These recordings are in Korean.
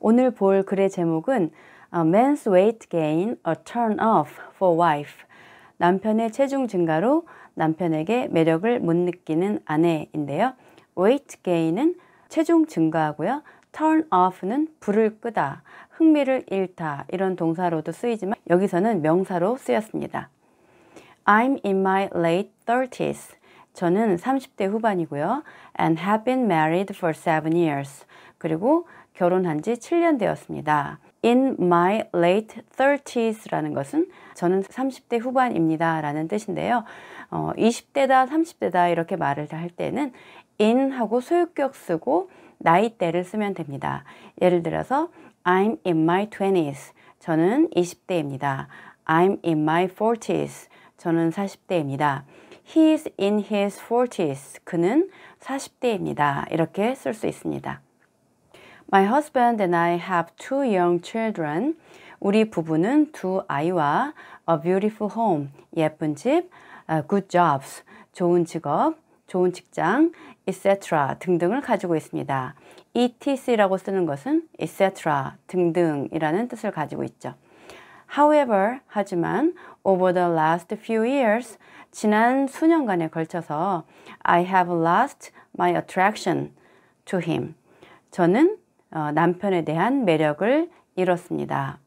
오늘 볼 글의 제목은 Man's Weight Gain, A Turn Off for Wife 남편의 체중 증가로 남편에게 매력을 못 느끼는 아내인데요. Weight Gain은 체중 증가하고요. Turn Off는 불을 끄다, 흥미를 잃다 이런 동사로도 쓰이지만 여기서는 명사로 쓰였습니다. I'm in my late 30s. 저는 30대 후반이고요. And have been married for seven years. 그리고 결혼한 지 7년 되었습니다. In my late 30s라는 것은 저는 30대 후반입니다 라는 뜻인데요. 어, 20대다 30대다 이렇게 말을 할 때는 in 하고 소유격 쓰고 나이대를 쓰면 됩니다. 예를 들어서 I'm in my 20s 저는 20대입니다. I'm in my 40s 저는 40대입니다. He s in his 40s 그는 40대입니다. 이렇게 쓸 수 있습니다. My husband and I have two young children. 우리 부부는 두 아이와 a beautiful home, 예쁜 집, good jobs, 좋은 직업, 좋은 직장, etc. 등등을 가지고 있습니다. etc라고 쓰는 것은 etc. 등등이라는 뜻을 가지고 있죠. However, 하지만 over the last few years, 지난 수년간에 걸쳐서 I have lost my attraction to him. 저는 남편에 대한 매력을 잃었습니다.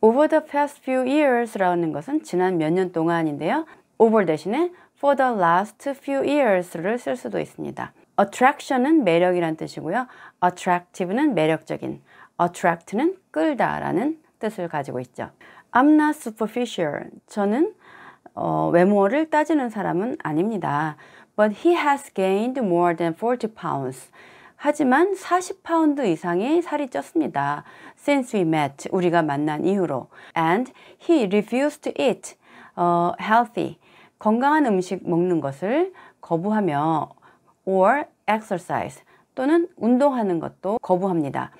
Over the past few years라는 것은 지난 몇 년 동안인데요. over 대신에 for the last few years를 쓸 수도 있습니다. attraction은 매력이란 뜻이고요. attractive는 매력적인, attract는 끌다라는 뜻을 가지고 있죠. I'm not superficial. 저는 어, 외모를 따지는 사람은 아닙니다. But he has gained more than 40 pounds. 하지만 40파운드 이상의 살이 쪘습니다. Since we met, 우리가 만난 이후로. And he refused to eat uh, healthy, 건강한 음식 먹는 것을 거부하며 or exercise 또는 운동하는 것도 거부합니다.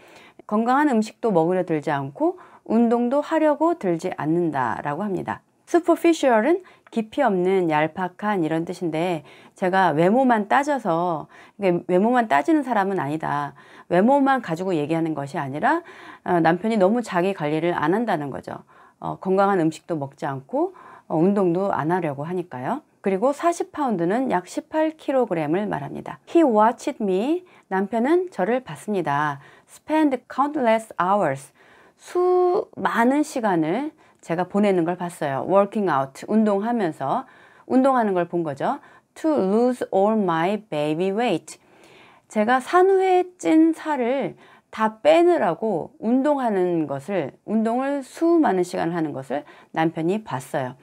건강한 음식도 먹으려 들지 않고 운동도 하려고 들지 않는다 라고 합니다. superficial은 깊이 없는 얄팍한 이런 뜻인데 제가 외모만 따져서 그러니까 외모만 따지는 사람은 아니다. 외모만 가지고 얘기하는 것이 아니라 어, 남편이 너무 자기 관리를 안 한다는 거죠. 어, 건강한 음식도 먹지 않고 어, 운동도 안 하려고 하니까요. 그리고 40파운드는 약 18kg을 말합니다. He watched me. 남편은 저를 봤습니다. Spend countless hours. 수많은 시간을 제가 보내는 걸 봤어요. working out, 운동하면서 운동하는 걸 본 거죠. to lose all my baby weight. 제가 산후에 찐 살을 다 빼느라고 운동하는 것을 운동을 수많은 시간을 하는 것을 남편이 봤어요.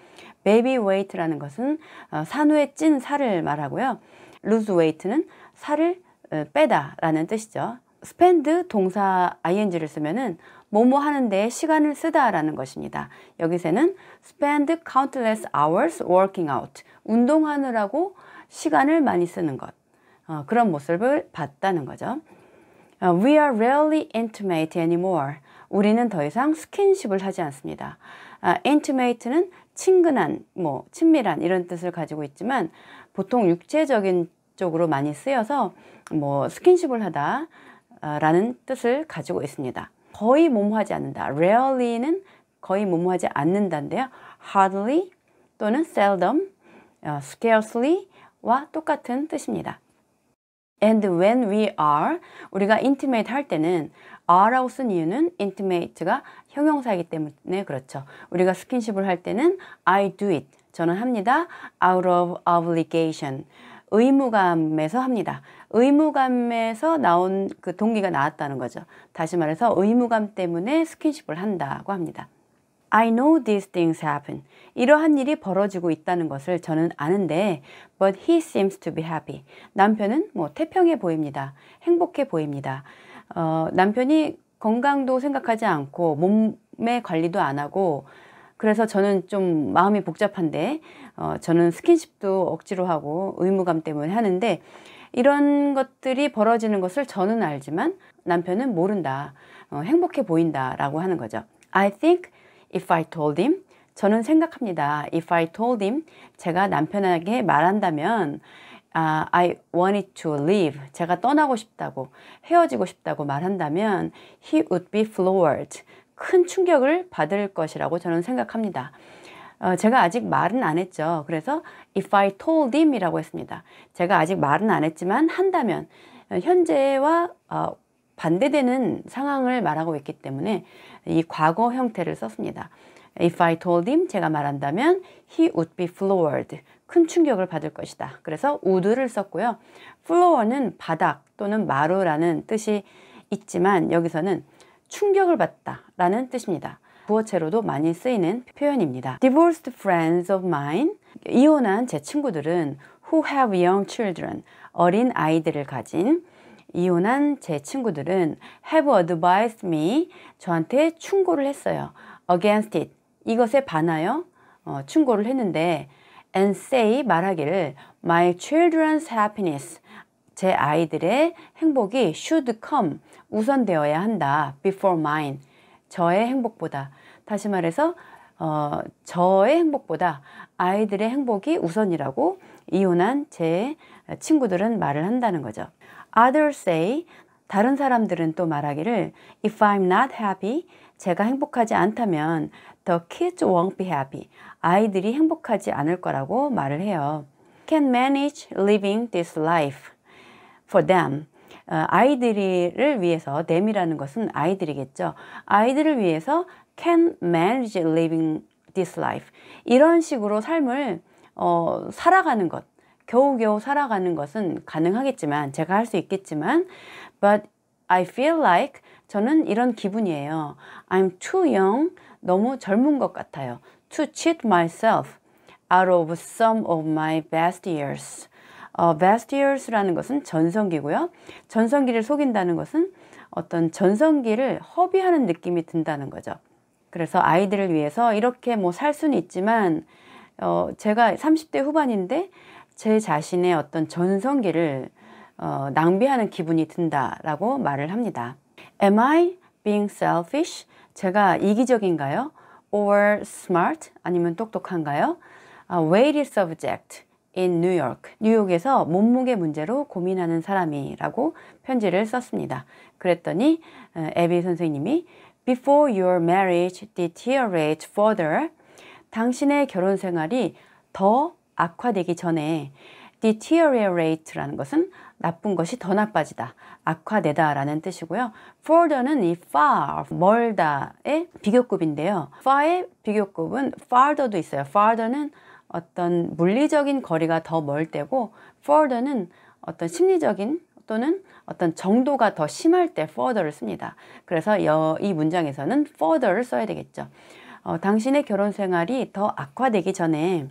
baby weight라는 것은 어, 산후에 찐 살을 말하고요. lose weight는 살을 어, 빼다라는 뜻이죠. spend 동사 ing를 쓰면은 뭐뭐 하는데 시간을 쓰다라는 것입니다. 여기서는 spend countless hours working out. 운동하느라고 시간을 많이 쓰는 것. 어, 그런 모습을 봤다는 거죠. 어, we are rarely intimate anymore. 우리는 더 이상 스킨십을 하지 않습니다. Uh, intimate는 친근한, 뭐 친밀한 이런 뜻을 가지고 있지만 보통 육체적인 쪽으로 많이 쓰여서 뭐 스킨십을 하다라는 뜻을 가지고 있습니다. 거의 뭐뭐하지 않는다. rarely는 거의 뭐뭐하지 않는다인데요. hardly 또는 seldom, scarcely와 똑같은 뜻입니다. And when we are, 우리가 intimate 할 때는 are라고 쓴 이유는 intimate가 형용사이기 때문에 그렇죠. 우리가 스킨십을 할 때는 I do it, 저는 합니다. out of obligation. 의무감에서 합니다. 의무감에서 나온 그 동기가 나왔다는 거죠. 다시 말해서 의무감 때문에 스킨십을 한다고 합니다. I know these things happen. 이러한 일이 벌어지고 있다는 것을 저는 아는데 but he seems to be happy. 남편은 뭐 태평해 보입니다. 행복해 보입니다. 어, 남편이 건강도 생각하지 않고 몸의 관리도 안 하고 그래서 저는 좀 마음이 복잡한데 어, 저는 스킨십도 억지로 하고 의무감 때문에 하는데 이런 것들이 벌어지는 것을 저는 알지만 남편은 모른다. 어, 행복해 보인다. 라고 하는 거죠. I think if I told him. 저는 생각합니다. If I told him. 제가 남편에게 말한다면 아, I wanted to leave. 제가 떠나고 싶다고, 헤어지고 싶다고 말한다면 he would be floored. 큰 충격을 받을 것이라고 저는 생각합니다. 어, 제가 아직 말은 안 했죠. 그래서 if I told him 이라고 했습니다. 제가 아직 말은 안 했지만 한다면 어, 현재와 어, 반대되는 상황을 말하고 있기 때문에 이 과거 형태를 썼습니다. If I told him, 제가 말한다면 he would be floored, 큰 충격을 받을 것이다. 그래서 would를 썼고요. floor는 바닥 또는 마루라는 뜻이 있지만 여기서는 충격을 받다라는 뜻입니다. 부어체로도 많이 쓰이는 표현입니다. Divorced friends of mine 이혼한 제 친구들은 who have young children 어린 아이들을 가진 이혼한 제 친구들은 have advised me 저한테 충고를 했어요. against it 이것에 반하여 어, 충고를 했는데 and say 말하기를 my children's happiness 제 아이들의 행복이 should come 우선되어야 한다 before mine 저의 행복보다 다시 말해서 어, 저의 행복보다 아이들의 행복이 우선이라고 이혼한 제 친구들은 말을 한다는 거죠. Others say 다른 사람들은 또 말하기를 If I'm not happy, 제가 행복하지 않다면 The kids won't be happy. 아이들이 행복하지 않을 거라고 말을 해요. Can manage living this life. for them. 아이들을 위해서 them이라는 것은 아이들이겠죠. 아이들을 위해서 can manage living this life. 이런 식으로 삶을 어, 살아가는 것, 겨우겨우 살아가는 것은 가능하겠지만 제가 할 수 있겠지만 but I feel like 저는 이런 기분이에요. I'm too young. 너무 젊은 것 같아요. To cheat myself out of some of my best years. 어, bastiles라는 것은 전성기고요. 전성기를 속인다는 것은 어떤 전성기를 허비하는 느낌이 든다는 거죠. 그래서 아이들을 위해서 이렇게 뭐 살 수는 있지만 어, 제가 30대 후반인데 제 자신의 어떤 전성기를 어, 낭비하는 기분이 든다라고 말을 합니다. Am I being selfish? 제가 이기적인가요? Or smart? 아니면 똑똑한가요? Uh, weighty subject. in New York. 뉴욕에서 몸무게 문제로 고민하는 사람이라고 편지를 썼습니다. 그랬더니 어, 에비 선생님이 Before your marriage deteriorates further, 당신의 결혼 생활이 더 악화되기 전에 deteriorate라는 것은 나쁜 것이 더 나빠지다, 악화되다 라는 뜻이고요. further는 이 far, 멀다의 비교급인데요. far의 비교급은 farther도 있어요. farther는 어떤 물리적인 거리가 더멀대고 further는 어떤 심리적인 또는 어떤 정도가 더 심할 때 further를 씁니다. 그래서 이 문장에서는 further를 써야 되겠죠. 어, 당신의 결혼 생활이 더 악화되기 전에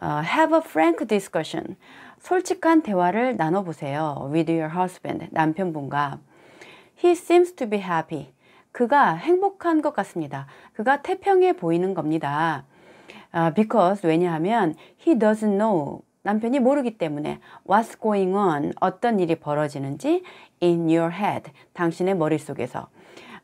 어, have a frank discussion 솔직한 대화를 나눠보세요. with your husband 남편분과 he seems to be happy 그가 행복한 것 같습니다. 그가 태평해 보이는 겁니다. Uh, because 왜냐하면 he doesn't know 남편이 모르기 때문에 what's going on 어떤 일이 벌어지는지 in your head 당신의 머릿속에서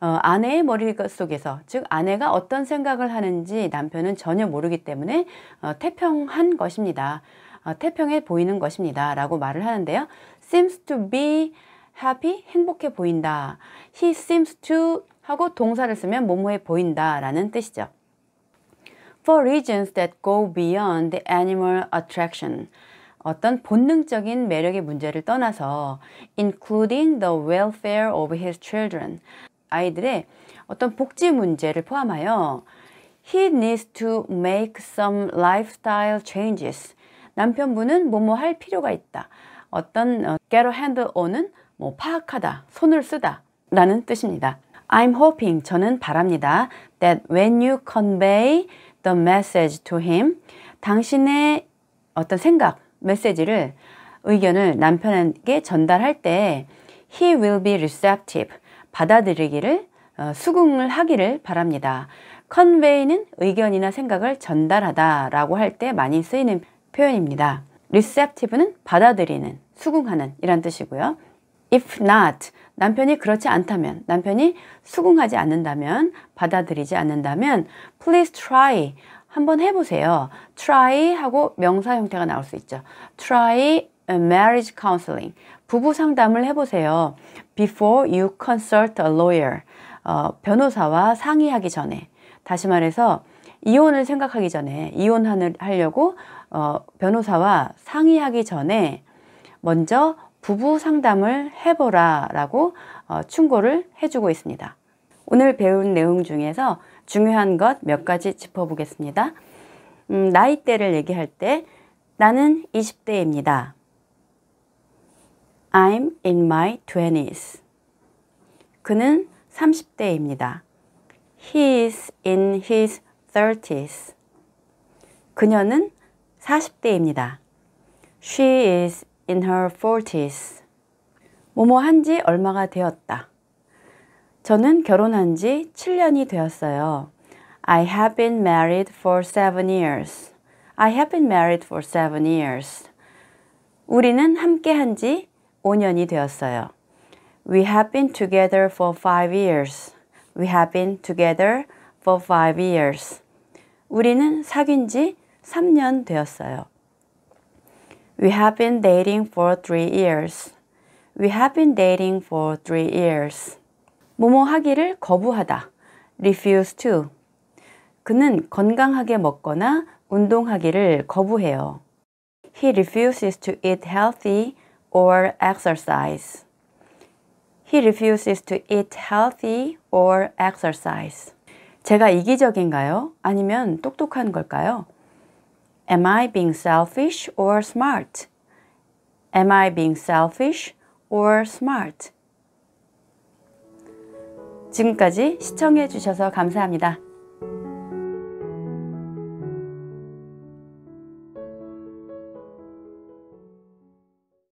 어, 아내의 머릿속에서 즉 아내가 어떤 생각을 하는지 남편은 전혀 모르기 때문에 어, 태평한 것입니다. 어, 태평해 보이는 것입니다. 라고 말을 하는데요. seems to be happy 행복해 보인다. he seems to 하고 동사를 쓰면 모모해 보인다 라는 뜻이죠. for reasons that go beyond the animal attraction 어떤 본능적인 매력의 문제를 떠나서 including the welfare of his children 아이들의 어떤 복지 문제를 포함하여 He needs to make some lifestyle changes. 남편분은 뭐뭐 할 필요가 있다. 어떤 어, get a handle on은 뭐 파악하다, 손을 쓰다 라는 뜻입니다. I'm hoping, 저는 바랍니다. That when you convey the message to him, 당신의 어떤 생각, 메시지를, 의견을 남편에게 전달할 때 he will be receptive. 받아들이기를 어, 수긍을 하기를 바랍니다. 컨베이는 의견이나 생각을 전달하다 라고 할 때 많이 쓰이는 표현입니다. 리셉티브는 받아들이는, 수긍하는 이란 뜻이고요. if not 남편이 그렇지 않다면 남편이 수긍하지 않는다면 받아들이지 않는다면 please try 한번 해보세요 try 하고 명사 형태가 나올 수 있죠 try marriage counseling 부부 상담을 해보세요. Before you consult a lawyer. 어, 변호사와 상의하기 전에. 다시 말해서 이혼을 생각하기 전에 이혼 하려고 어, 변호사와 상의하기 전에 먼저 부부 상담을 해보라 라고 어, 충고를 해주고 있습니다. 오늘 배운 내용 중에서 중요한 것 몇 가지 짚어보겠습니다. 음, 나이대를 얘기할 때 나는 20대입니다. I'm in my 20s. 그는 30대입니다. He is in his 30s. 그녀는 40대입니다. She is in her 40s. 뭐뭐 한지 얼마가 되었다. 저는 결혼한 지 7년이 되었어요. I have been married for 7 years. I have been married for s years. 우리는 함께 한지 5년이 되었어요. We have been together for five years. We have been together for five years. 우리는 사귄 지 3년 되었어요. We have been dating for three years. We have been dating for three years. 뭐뭐 하기를 거부하다. refuse to. 그는 건강하게 먹거나 운동하기를 거부해요. He refuses to eat healthy or exercise. He refuses to eat healthy or exercise. 제가 이기적인가요? 아니면 똑똑한 걸까요? Am I being selfish or smart? Am I being selfish or smart? 지금까지 시청해 주셔서 감사합니다.